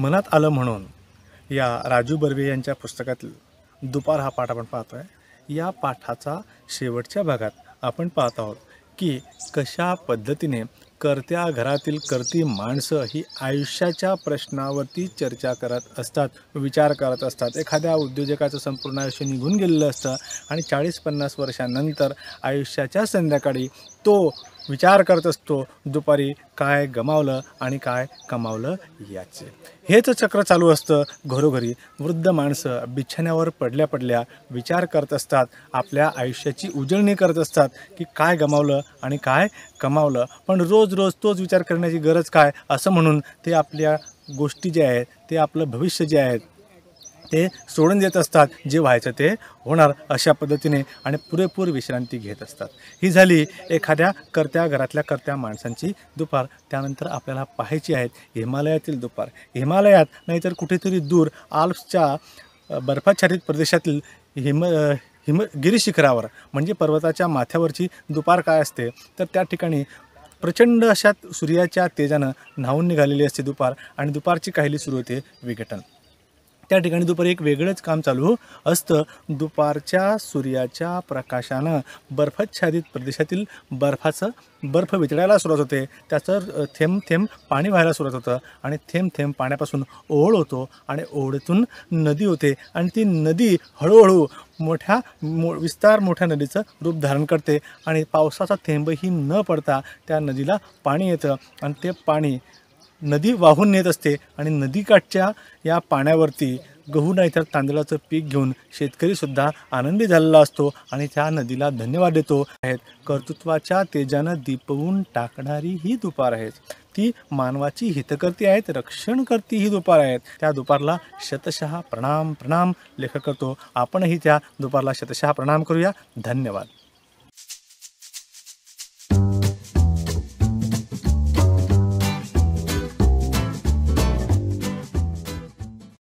मनात आलं म्हणून या राजू बर्वे यांच्या पुस्तकातील दुपार हा पाठ आपण पाहतो आहे या पाठाचा शेवटच्या भागात आपण पाहत आहोत की कशा पद्धतीने करत्या घरातील करती माणसं ही आयुष्याच्या प्रश्नावरती चर्चा करत असतात विचार करत असतात एखाद्या उद्योजकाचं संपूर्ण आयुष्य निघून गेलेलं असतं आणि चाळीस पन्नास वर्षानंतर आयुष्याच्या संध्याकाळी तो विचार करत असतो दुपारी काय गमावलं आणि काय कमावलं याचे हेच चक्र चालू असतं घरोघरी वृद्ध माणसं बिछाण्यावर पडल्या पडल्या विचार करत असतात आपल्या आयुष्याची उजळणी करत असतात की काय गमावलं आणि काय कमावलं पण रोज रोज तोच विचार करण्याची गरज काय असं म्हणून ते आपल्या गोष्टी ज्या आहेत ते आपलं भविष्य जे आहेत ते सोडून देत असतात जे व्हायचं ते होणार अशा पद्धतीने आणि पुरेपूर विश्रांती घेत असतात ही झाली एखाद्या करत्या घरातल्या करत्या माणसांची दुपार त्यानंतर आपल्याला पाहायची आहेत हिमालयातील दुपार हिमालयात नाहीतर कुठेतरी दूर आल्प्सच्या बर्फाच्छादित प्रदेशातील हिम हिम गिरिशिखरावर म्हणजे पर्वताच्या माथ्यावरची दुपार काय असते तर त्या ठिकाणी प्रचंड अशा सूर्याच्या तेजानं न्हावून निघालेली असते दुपार आणि दुपारची काहीली सुरू होते विघटन त्या ठिकाणी दुपारी एक वेगळंच काम चालू असतं दुपारच्या सूर्याच्या प्रकाशानं बर्फाच्छादित प्रदेशातील बर्फाचं बर्फ वितळायला सुरुवात होते त्याचं थेंब थेंब पाणी व्हायला सुरुवात होतं आणि थेंब थेंब पाण्यापासून ओळ होतो आणि ओढतून नदी होते आणि ती नदी हळूहळू मोठ्या मो विस्तार मोठ्या नदीचं रूप धारण करते आणि पावसाचा थेंबही न पडता त्या नदीला पाणी येतं आणि ते पाणी नदी वाहून नेत असते आणि नदीकाठच्या या पाण्यावरती गहू नाहीतर तांदळाचं पीक घेऊन शेतकरीसुद्धा आनंदी झालेला असतो आणि त्या नदीला धन्यवाद देतो आहेत कर्तृत्वाच्या तेजानं दीपवून टाकणारी ही दुपार आहेत ती मानवाची हितकर्ती आहेत रक्षण करती ही दुपार आहेत त्या दुपारला शतशः प्रणाम प्रणाम लेखक करतो आपणही त्या दुपारला शतशः प्रणाम करूया धन्यवाद